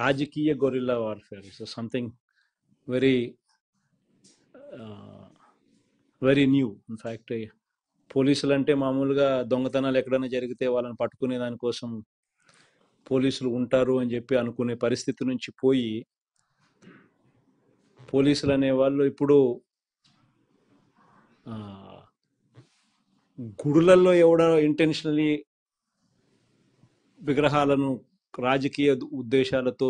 రాజకీయ guerrilla warfare so something very very new in fact పోలీసులు అంటే మామూలుగా దొంగతనాలు ఎక్కడైనా జరిగితే వాళ్ళని పట్టుకునే దానికోసం పోలీసులు ఉంటారు అని చెప్పి అనుకునే పరిస్థితి నుంచి పోయి పోలీసులు అనేవాళ్ళు ఇప్పుడు గుడులలో ఎవడో ఇంటెన్షనలీ విగ్రహాలను రాజకీయ ఉద్దేశాలతో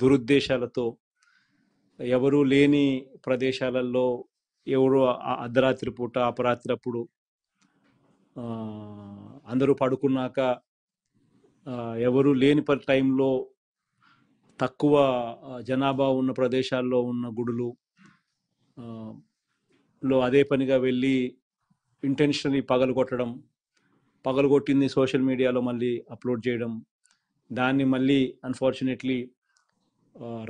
దురుద్దేశాలతో ఎవరు లేని ప్రదేశాలలో ఎవరు అర్ధరాత్రి పూట అపరాత్రి అప్పుడు అందరూ పడుకున్నాక ఎవరు లేని టైంలో తక్కువ జనాభా ఉన్న ప్రదేశాల్లో ఉన్న గుడులు లో అదే పనిగా వెళ్ళి ఇంటెన్షనలీ పగలు కొట్టింది సోషల్ మీడియాలో మళ్ళీ అప్లోడ్ చేయడం దాన్ని మళ్ళీ అన్ఫార్చునేట్లీ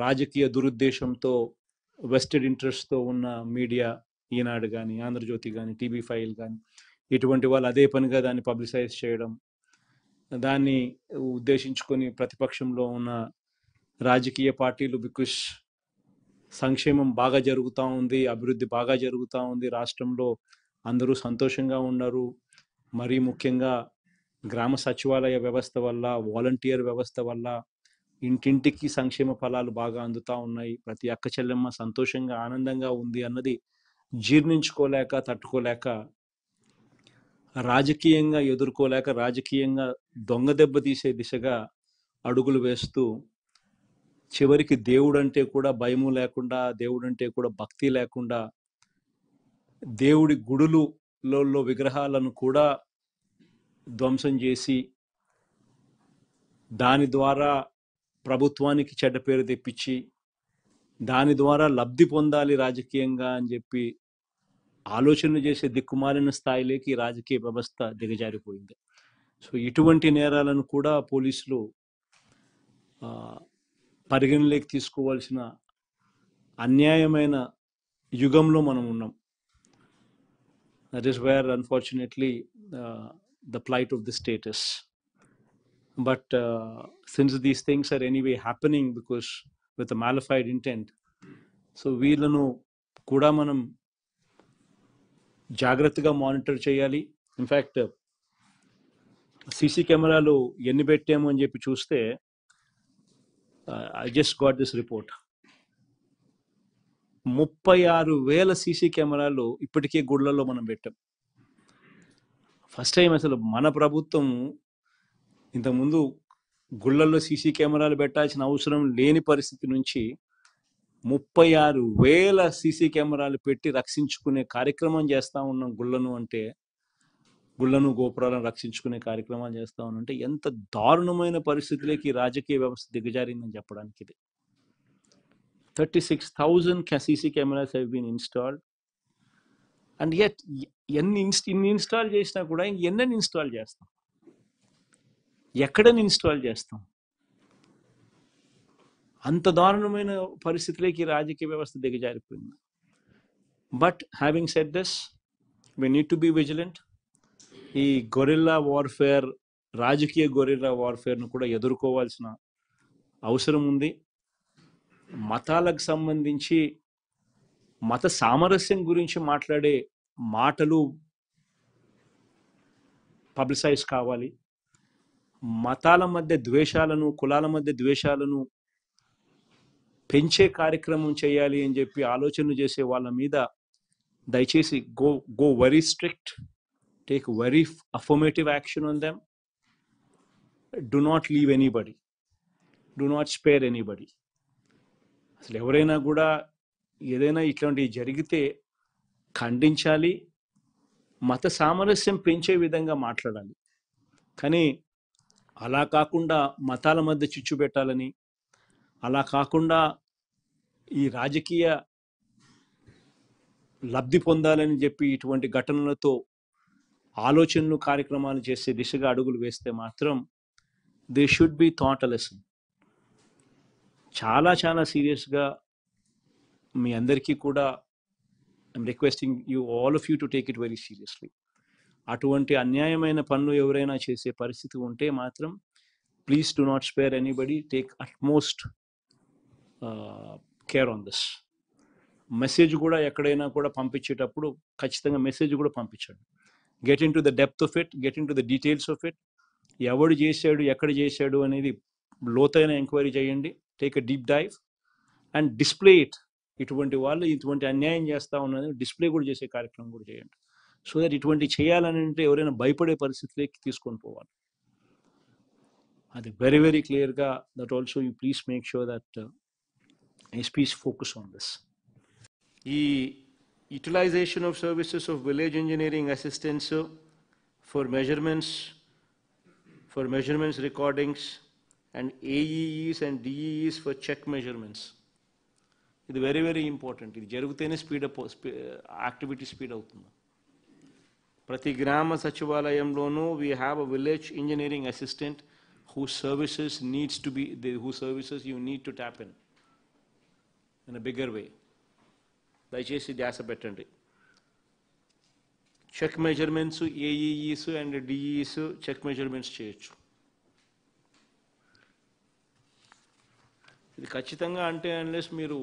రాజకీయ దురుద్దేశంతో వెస్టెడ్ ఇంట్రెస్ట్తో ఉన్న మీడియా ఈనాడు కానీ ఆంధ్రజ్యోతి కానీ టీవీ ఫైల్ కానీ ఇటువంటి వాళ్ళు అదే పనిగా దాన్ని పబ్లిసైజ్ చేయడం దాన్ని ఉద్దేశించుకొని ప్రతిపక్షంలో ఉన్న రాజకీయ పార్టీలు బికాస్ సంక్షేమం బాగా జరుగుతూ ఉంది అభివృద్ధి బాగా జరుగుతూ ఉంది రాష్ట్రంలో అందరూ సంతోషంగా ఉన్నారు మరీ ముఖ్యంగా గ్రామ సచివాలయ వ్యవస్థ వల్ల వాలంటీర్ వ్యవస్థ వల్ల ఇంటింటికి సంక్షేమ ఫలాలు బాగా అందుతా ఉన్నాయి ప్రతి అక్క చెల్లెమ్మ సంతోషంగా ఆనందంగా ఉంది అన్నది జీర్ణించుకోలేక తట్టుకోలేక రాజకీయంగా ఎదుర్కోలేక రాజకీయంగా దొంగ దెబ్బ తీసే దిశగా అడుగులు వేస్తూ చివరికి దేవుడంటే కూడా భయము లేకుండా దేవుడంటే కూడా భక్తి లేకుండా దేవుడి గుడులులో విగ్రహాలను కూడా ధ్వంసం చేసి దాని ద్వారా ప్రభుత్వానికి చెడ్డ పేరు తెప్పించి దాని ద్వారా లబ్ధి పొందాలి రాజకీయంగా అని చెప్పి ఆలోచన చేసే దిక్కుమాలిన స్థాయిలోకి రాజకీయ వ్యవస్థ దిగజారిపోయింది సో ఇటువంటి నేరాలను కూడా పోలీసులు పరిగణలోకి తీసుకోవాల్సిన అన్యాయమైన యుగంలో మనం ఉన్నాం that is where unfortunately the plight of the status. But uh, since these things are anyway happening because with a malified intent, so వీళ్ళను కూడా మనం జాగ్రత్తగా మానిటర్ చేయాలి ఇన్ఫ్యాక్ట్ సీసీ కెమెరాలు ఎన్ని పెట్టాము అని చెప్పి చూస్తే I just got this report ముప్పై ఆరు వేల సీసీ కెమెరాలు ఇప్పటికే గుళ్ళల్లో మనం పెట్టాం ఫస్ట్ టైం అసలు మన ప్రభుత్వం ఇంతకుముందు గుళ్ళల్లో సీసీ కెమెరాలు పెట్టాల్సిన అవసరం లేని పరిస్థితి నుంచి ముప్పై ఆరు వేల సీసీ కెమెరాలు పెట్టి రక్షించుకునే కార్యక్రమం చేస్తూ ఉన్నాం గుళ్ళను అంటే గుళ్ళను గోపురాలను రక్షించుకునే కార్యక్రమాలు చేస్తూ అంటే ఎంత దారుణమైన పరిస్థితులకి రాజకీయ వ్యవస్థ దిగజారిందని చెప్పడానికి ఇది thirty six thousand CC cameras have been installed and at ఎన్ని ఇన్స్ట్ ఇన్ని ఇన్స్టాల్ చేసినా కూడా ఎన్నని ఇన్స్టాల్ చేస్తాం ఎక్కడని ఇన్స్టాల్ చేస్తాం అంత దారుణమైన పరిస్థితులకి రాజకీయ వ్యవస్థ దిగజారిపోయింది but having set thus we need to be vigilant ఈ గొరిల్లా వార్ఫేర్ రాజకీయ గొరిల్లా వార్ఫేర్ను కూడా ఎదుర్కోవాల్సిన అవసరం ఉంది మతాలకు సంబంధించి మత సామరస్యం గురించి మాట్లాడే మాటలు పబ్లిసైజ్ కావాలి మతాల మధ్య ద్వేషాలను కులాల మధ్య ద్వేషాలను పెంచే కార్యక్రమం చేయాలి అని చెప్పి ఆలోచనలు చేసే వాళ్ళ మీద దయచేసి go go very strict take very affirmative action on them do not leave anybody do not spare anybody అసలు ఎవరైనా కూడా ఏదైనా ఇట్లాంటివి జరిగితే ఖండించాలి మత సామరస్యం పెంచే విధంగా మాట్లాడాలి కానీ అలా కాకుండా మతాల మధ్య చిచ్చు పెట్టాలని అలా కాకుండా ఈ రాజకీయ లబ్ధి పొందాలని చెప్పి ఇటువంటి ఘటనలతో ఆలోచనలు కార్యక్రమాలు చేసే దిశగా అడుగులు వేస్తే మాత్రం they should be thought lesson చాలా చాలా సీరియస్గా మీ అందరికీ కూడా I'm requesting you all of you to take it very seriously అటువంటి అన్యాయమైన పనులు ఎవరైనా చేసే పరిస్థితి ఉంటే మాత్రం please do not spare anybody take utmost care on this message కూడా ఎక్కడైనా కూడా పంపించేటప్పుడు ఖచ్చితంగా మెసేజ్ కూడా పంపించండి get into the depth of it get into the details of it ఎవడు చేశాడు ఎక్కడ చేశాడు అనేది లోతైన ఎంక్వైరీ చేయండి take a deep dive and display it ఇటువంటి వాళ్ళు ఇటువంటి అన్యాయం చేస్తూ ఉన్నది డిస్ప్లే కూడా చేసే కార్యక్రమం కూడా చేయండి సో దట్ ఇటువంటి చేయాలని అంటే ఎవరైనా భయపడే పరిస్థితిలోకి తీసుకొని పోవాలి అది వెరీ వెరీ క్లియర్గా that also you please make sure that SPs focus on this ఈ utilisation of services of village engineering assistance for measurements for measurements recordings and AEEs and DEEs for check measurements. ఇది very very important ఇది జరిగితేనే speed activity speed అవుతుంది ప్రతి గ్రామ సచివాలయంలోనూ we have a village engineering assistant who services needs to be the, whose సర్వీసెస్ you need to tap in in a bigger way దయచేసి ధ్యాస పెట్టండి check measurements AEEs and DEEs check measurements చేయొచ్చు ఇది ఖచ్చితంగా అంటే అన్లెస్ మీరు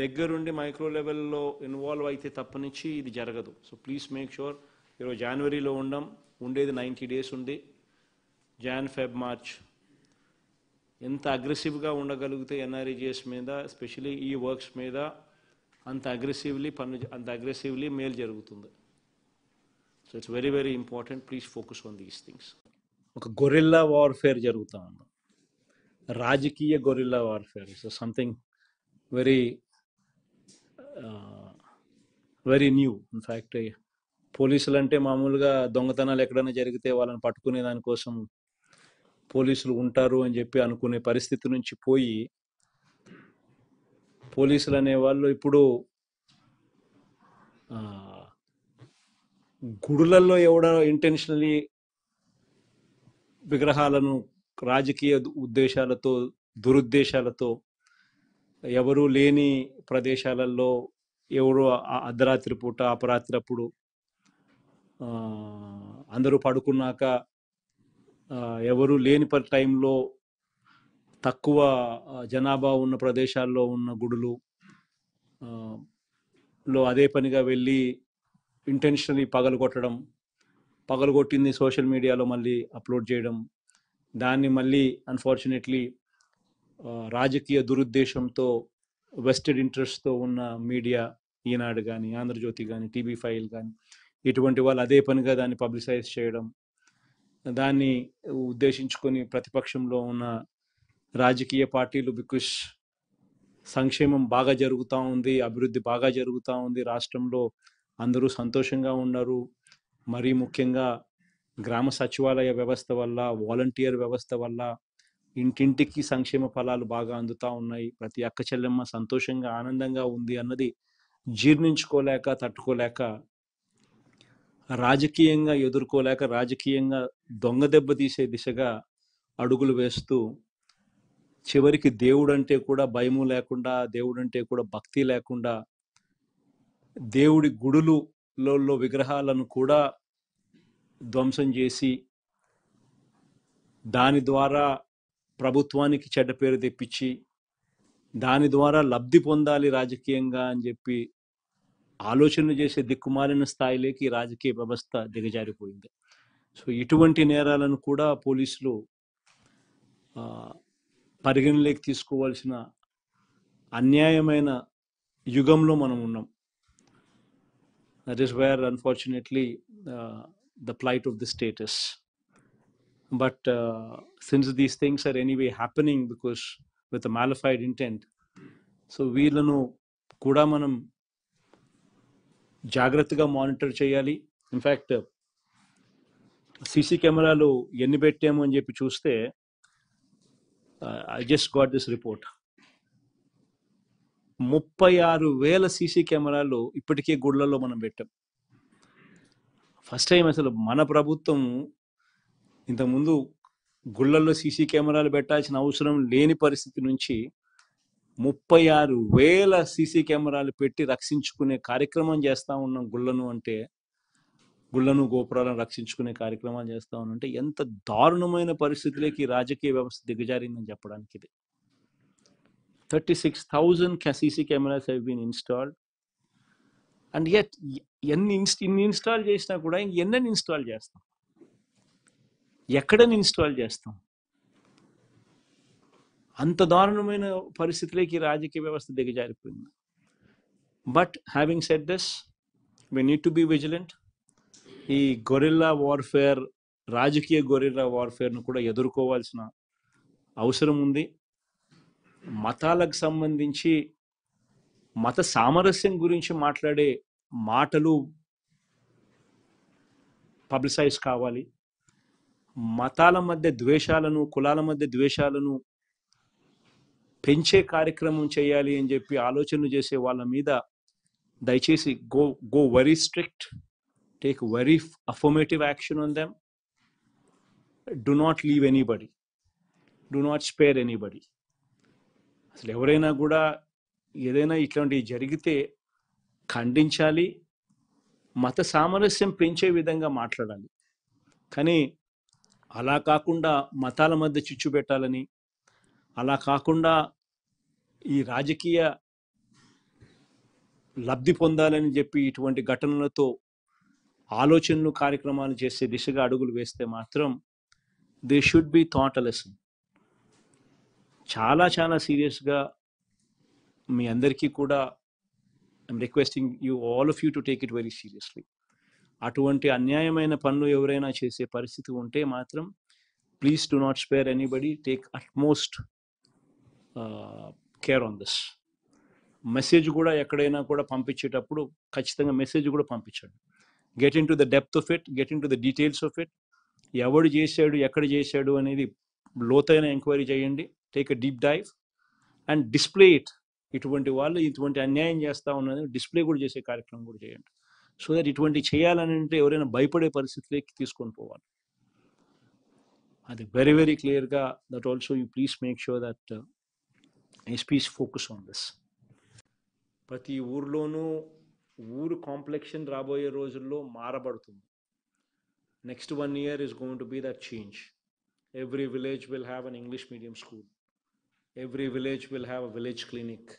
దగ్గరుండి మైక్రో లెవెల్లో ఇన్వాల్వ్ అయితే తప్పనిచ్చి ఇది జరగదు సో ప్లీజ్ మేక్ షూర్ ఈరోజు జనవరిలో ఉండం ఉండేది నైంటీ డేస్ ఉంది జాన్ ఫెబ్ మార్చ్ ఎంత అగ్రెసివ్గా ఉండగలిగితే ఎన్ఆర్ఈజిఎస్ మీద ఎస్పెషలీ ఈ వర్క్స్ మీద అంత అగ్రెసివ్లీ పని అంత అగ్రెసివ్లీ మేలు జరుగుతుంది so it's very very important please focus on these things ఒక గొరిల్లా వార్ఫేర్ జరుగుతూ ఉంది రాజకీయ guerrilla warfare so something very very new in fact పోలీసులు అంటే మామూలుగా దొంగతనాలు ఎక్కడైనా జరిగితే వాళ్ళని పట్టుకునే దానికోసం పోలీసులు ఉంటారు అని చెప్పి అనుకునే పరిస్థితి నుంచి పోయి పోలీసులు అనేవాళ్ళు ఇప్పుడు గుడులల్లో ఎవడ ఇంటెన్షనలీ విగ్రహాలను రాజకీయ ఉద్దేశాలతో దురుద్దేశాలతో ఎవరు లేని ప్రదేశాలలో ఎవరు అర్ధరాత్రి పూట అపరాత్రి అప్పుడు అందరూ పడుకున్నాక ఎవరు లేని టైంలో తక్కువ జనాభా ఉన్న ప్రదేశాల్లో ఉన్న గుడులు లో అదే పనిగా వెళ్ళి ఇంటెన్షనలీ పగలు కొట్టింది సోషల్ మీడియాలో మళ్ళీ అప్లోడ్ చేయడం దాన్ని మళ్ళీ అన్ఫార్చునేట్లీ రాజకీయ దురుద్దేశంతో వెస్టెడ్ ఇంట్రెస్ట్తో ఉన్న మీడియా ఈనాడు కానీ ఆంధ్రజ్యోతి కానీ టీవీ ఫైల్ కానీ ఇటువంటి వాళ్ళు అదే పనిగా దాన్ని పబ్లిసైజ్ చేయడం దాన్ని ఉద్దేశించుకొని ప్రతిపక్షంలో ఉన్న రాజకీయ పార్టీలు బికాస్ సంక్షేమం బాగా జరుగుతూ ఉంది అభివృద్ధి బాగా జరుగుతూ ఉంది రాష్ట్రంలో అందరూ సంతోషంగా ఉన్నారు మరీ ముఖ్యంగా గ్రామ సచివాలయ వ్యవస్థ వల్ల వాలంటీర్ వ్యవస్థ వల్ల ఇంటింటికి సంక్షేమ ఫలాలు బాగా అందుతా ఉన్నాయి ప్రతి అక్క చెల్లెమ్మ సంతోషంగా ఆనందంగా ఉంది అన్నది జీర్ణించుకోలేక తట్టుకోలేక రాజకీయంగా ఎదుర్కోలేక రాజకీయంగా దొంగ దెబ్బ తీసే దిశగా అడుగులు వేస్తూ చివరికి దేవుడంటే కూడా భయము లేకుండా దేవుడంటే కూడా భక్తి లేకుండా దేవుడి గుడులులో విగ్రహాలను కూడా ధ్వంసం చేసి దాని ద్వారా ప్రభుత్వానికి చెడ్డ పేరు తెప్పించి దాని ద్వారా లబ్ధి పొందాలి రాజకీయంగా అని చెప్పి ఆలోచన చేసే దిక్కుమాలిన స్థాయిలోకి రాజకీయ వ్యవస్థ దిగజారిపోయింది సో ఇటువంటి నేరాలను కూడా పోలీసులు పరిగణలోకి తీసుకోవాల్సిన అన్యాయమైన యుగంలో మనం ఉన్నాం that is where unfortunately the flight of the status But uh, since these things are anyway happening because with a malified intent, so వీళ్ళను కూడా మనం జాగ్రత్తగా మానిటర్ చేయాలి ఇన్ఫ్యాక్ట్ సీసీ కెమెరాలు ఎన్ని పెట్టాము అని చెప్పి చూస్తే I just got this report ముప్పై ఆరు వేల సీసీ కెమెరాలు ఇప్పటికే గుళ్ళల్లో మనం పెట్టాం ఫస్ట్ టైం అసలు మన ప్రభుత్వం ఇంతకుముందు గుళ్ళల్లో సీసీ కెమెరాలు పెట్టాల్సిన అవసరం లేని పరిస్థితి నుంచి ముప్పై ఆరు వేల సీసీ కెమెరాలు పెట్టి రక్షించుకునే కార్యక్రమం చేస్తూ ఉన్నాం గుళ్ళను అంటే గుళ్ళను గోపురాలను రక్షించుకునే కార్యక్రమాలు చేస్తూ ఉంటే ఎంత దారుణమైన పరిస్థితులకి రాజకీయ వ్యవస్థ దిగజారిందని చెప్పడానికి ఇది thirty six thousand CC cameras have been installed and at ఎన్ని ఇన్ని ఇన్స్టాల్ చేసినా కూడా ఎన్నెన్ని ఇన్స్టాల్ చేస్తాం ఎక్కడని ఇన్స్టాల్ చేస్తాం అంత దారుణమైన పరిస్థితులకి రాజకీయ వ్యవస్థ దిగజారిపోయింది but having set this we need to be vigilant ఈ గొరిల్లా వార్ఫేర్ రాజకీయ గొరిల్లా వార్ఫేర్ను కూడా ఎదుర్కోవాల్సిన అవసరం ఉంది మతాలకు సంబంధించి మత సామరస్యం గురించి మాట్లాడే మాటలు పబ్లిసైజ్ కావాలి మతాల మధ్య ద్వేషాలను కులాల మధ్య ద్వేషాలను పెంచే కార్యక్రమం చేయాలి అని చెప్పి ఆలోచనలు చేసే వాళ్ళ మీద దయచేసి go go very strict take very affirmative action on them do not leave anybody do not spare anybody అసలు ఎవరైనా కూడా ఏదైనా ఇట్లాంటివి జరిగితే ఖండించాలి మత సామరస్యం పెంచే విధంగా మాట్లాడాలి కానీ అలా కాకుండా మతాల మధ్య చిచ్చు పెట్టాలని అలా కాకుండా ఈ రాజకీయ లబ్ధి పొందాలని చెప్పి ఇటువంటి ఘటనలతో ఆలోచనలు కార్యక్రమాలు చేసే దిశగా అడుగులు వేస్తే మాత్రం they should be thought lesson చాలా చాలా సీరియస్గా మీ అందరికీ కూడా I'm requesting you all of you to take it very seriously అటువంటి అన్యాయమైన పనులు ఎవరైనా చేసే పరిస్థితి ఉంటే మాత్రం please do not spare anybody take utmost care on this message కూడా ఎక్కడైనా కూడా పంపించేటప్పుడు ఖచ్చితంగా మెసేజ్ కూడా పంపించండి get into the depth of it get into the details of it ఎవడు చేశాడు ఎక్కడ చేశాడు అనేది లోతైన ఎంక్వైరీ చేయండి take a deep dive and display it ఇటువంటి వాళ్ళు ఇటువంటి అన్యాయం చేస్తా ఉన్నది డిస్ప్లే కూడా చేసే కార్యక్రమం కూడా చేయండి సో దట్ ఇటువంటి చేయాలని అంటే ఎవరైనా భయపడే పరిస్థితిలోకి తీసుకొని పోవాలి అది వెరీ వెరీ క్లియర్గా that also you please make sure that SPs focus on this ప్రతి ఊర్లోనూ ఊరు కాంప్లెక్షన్ రాబోయే రోజుల్లో మారబడుతుంది next one year is going to be that change every village will have an English medium school every village will have a village clinic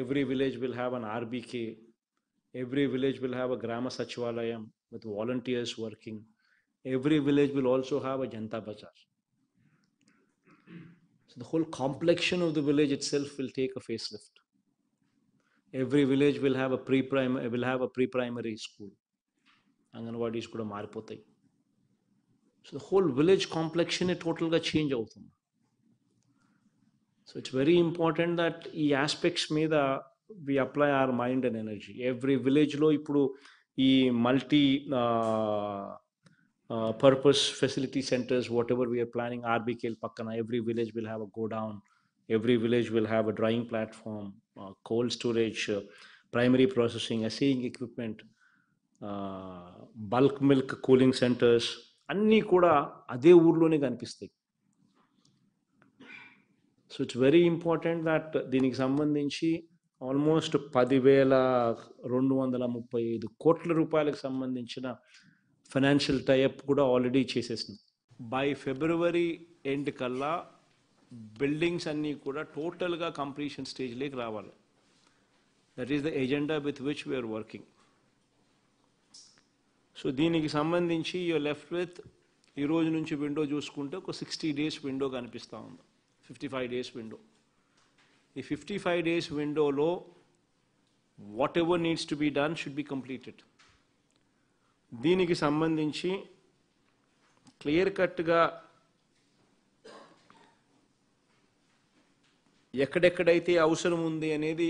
every village will have an RBK Every village will have a Grama Sachivalayam with volunteers working. Every village will also have a Janta Bazaar. So the whole complexion of the village itself will take a facelift. Every village will have a pre-primary will have a pre-primary school. So the whole village the total village change టోటల్గా So it's very important that important that aspects me the we apply our mind and energy every విలేజ్లో ఇప్పుడు ఈ multi purpose facility centres whatever we are planning ఆర్బీకేల్ పక్కన every village will have a godown every village will have a drawing platform cold storage primary processing, assaying equipment, bulk milk cooling centres అన్నీ కూడా అదే ఊర్లోనే కనిపిస్తాయి so it's very important that దీనికి సంబంధించి almost పదివేల రెండు వందల ముప్పై ఐదు కోట్ల రూపాయలకు సంబంధించిన ఫైనాన్షియల్ టైఅప్ కూడా ఆల్రెడీ చేసేసింది బై ఫిబ్రవరి ఎండ్ కల్లా బిల్డింగ్స్ అన్నీ కూడా టోటల్గా కంప్లీషన్ స్టేజ్లోకి రావాలి that is the agenda with which we are working so దీనికి సంబంధించి యూ లెఫ్ట్ విత్ ఈ రోజు నుంచి విండో చూసుకుంటే ఒక సిక్స్టీ డేస్ విండో కనిపిస్తూ ఉంది ఫిఫ్టీ ఫైవ్ డేస్ విండో ఈ ఫిఫ్టీ ఫైవ్ డేస్ విండోలో whatever needs to be done should be completed దీనికి సంబంధించి క్లియర్ కట్గా ఎక్కడెక్కడైతే అవసరం ఉంది అనేది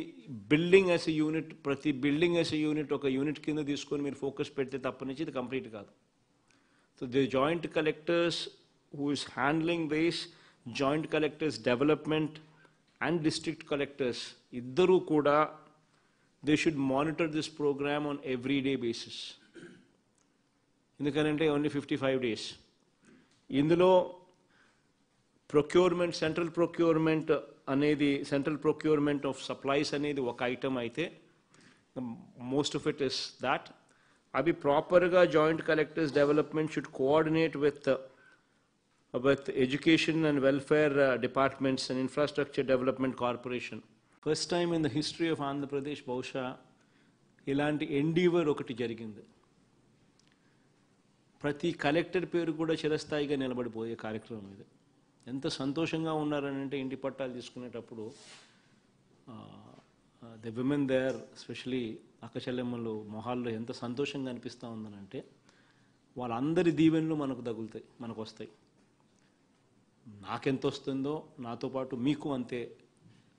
బిల్డింగ్ యాజ్ ఎ యూనిట్ ప్రతి బిల్డింగ్ యాజ్ ఎ యూనిట్ ఒక యూనిట్ కింద తీసుకొని మీరు ఫోకస్ పెడితే తప్ప నుంచి ఇది కంప్లీట్ కాదు so the joint collectors who is handling this joint collectors development and district collectors, iddaru koda, they should monitor this program on everyday basis. In the current day, only 55 days. In the law, procurement, central procurement, the uh, central procurement of supplies, the one item, most of it is that. Abhi proper joint collectors development should coordinate with uh, with Education and Welfare uh, Departments and Infrastructure Development Corporation. First time in the history of Andhra Pradesh బహుశా ఇలాంటి endeavour ఒకటి జరిగింది ప్రతి collector పేరు కూడా చిరస్థాయిగా నిలబడిపోయే కార్యక్రమం ఇది ఎంత సంతోషంగా ఉన్నారనంటే ఇంటి పట్టాలు తీసుకునేటప్పుడు ద విమెన్ దేర్ స్పెషలీ అక్కచెల్లెమ్మలు మొహాల్లో ఎంత సంతోషంగా అనిపిస్తూ అంటే వాళ్ళందరి దీవెనలు మనకు తగులుతాయి మనకు వస్తాయి నాకెంత వస్తుందో నాతో పాటు మీకు అంతే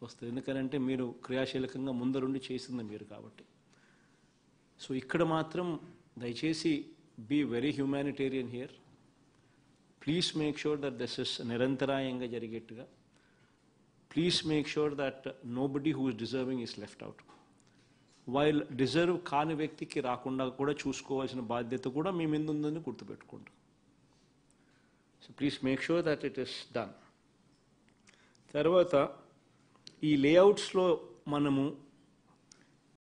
వస్తుంది ఎందుకనంటే మీరు క్రియాశీలకంగా ముందరుండి చేసింది మీరు కాబట్టి సో ఇక్కడ మాత్రం దయచేసి be very humanitarian here please make sure that this is నిరంతరాయంగా జరిగేట్టుగా please make sure that nobody who is deserving is left out while deserve కాని వ్యక్తికి రాకుండా కూడా చూసుకోవాల్సిన బాధ్యత కూడా మీ మీద ఉందని గుర్తుపెట్టుకుంటాం So please make sure that it is done. Tharavata, e layout slow manamu